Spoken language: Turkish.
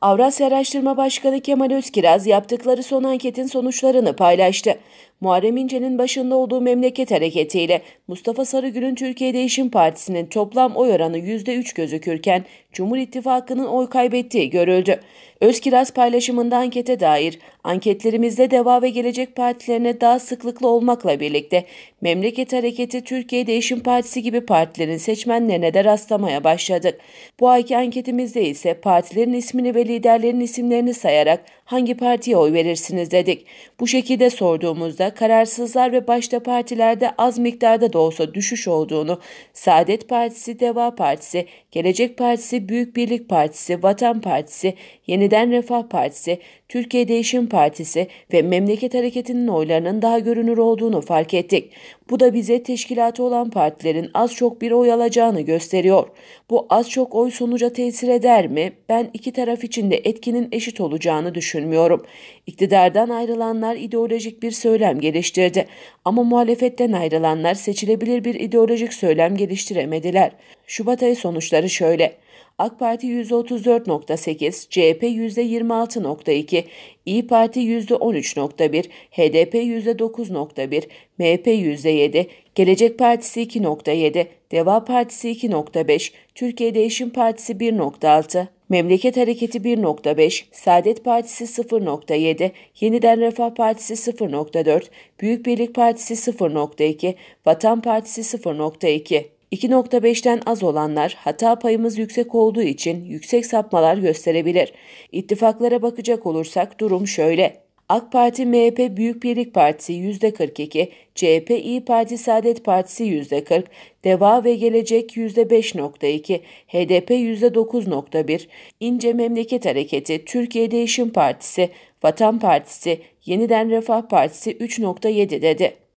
Avrasya Araştırma Başkanı Kemal Özkiraz yaptıkları son anketin sonuçlarını paylaştı. Muharrem İnce'nin başında olduğu memleket hareketiyle Mustafa Sarıgül'ün Türkiye Değişim Partisi'nin toplam oy oranı %3 gözükürken Cumhur İttifakı'nın oy kaybettiği görüldü. Özkiraz paylaşımında ankete dair anketlerimizde Deva ve Gelecek Partilerine daha sıklıklı olmakla birlikte Memleket Hareketi Türkiye Değişim Partisi gibi partilerin seçmenlerine de rastlamaya başladık. Bu ayki anketimizde ise partilerin ismini ve liderlerin isimlerini sayarak hangi partiye oy verirsiniz dedik. Bu şekilde sorduğumuzda kararsızlar ve başta partilerde az miktarda da olsa düşüş olduğunu, Saadet Partisi, Deva Partisi, Gelecek Partisi, Büyük Birlik Partisi, Vatan Partisi, Yeniden Refah Partisi, Türkiye Değişim Partisi ve Memleket Hareketi'nin oylarının daha görünür olduğunu fark ettik. Bu da bize teşkilatı olan partilerin az çok bir oy alacağını gösteriyor. Bu az çok oy sonuca tesir eder mi? Ben iki taraf için de etkinin eşit olacağını düşünüyorum düşünmüyorum. İktidardan ayrılanlar ideolojik bir söylem geliştirdi ama muhalefetten ayrılanlar seçilebilir bir ideolojik söylem geliştiremediler. Şubat ayı sonuçları şöyle. AK Parti %34.8, CHP %26.2, İyi Parti %13.1, HDP %9.1, MHP %7, Gelecek Partisi 2.7, Deva Partisi 2.5, Türkiye Değişim Partisi 1.6, Memleket Hareketi 1.5, Saadet Partisi 0.7, Yeniden Refah Partisi 0.4, Büyük Birlik Partisi 0.2, Vatan Partisi 0.2. 2.5'ten az olanlar hata payımız yüksek olduğu için yüksek sapmalar gösterebilir. İttifaklara bakacak olursak durum şöyle. AK Parti, MHP, Büyük Birlik Partisi %42, CHP, İyi Parti, Saadet Partisi %40, Deva ve Gelecek %5.2, HDP %9.1, İnce Memleket Hareketi, Türkiye Değişim Partisi, Vatan Partisi, Yeniden Refah Partisi 3.7 dedi.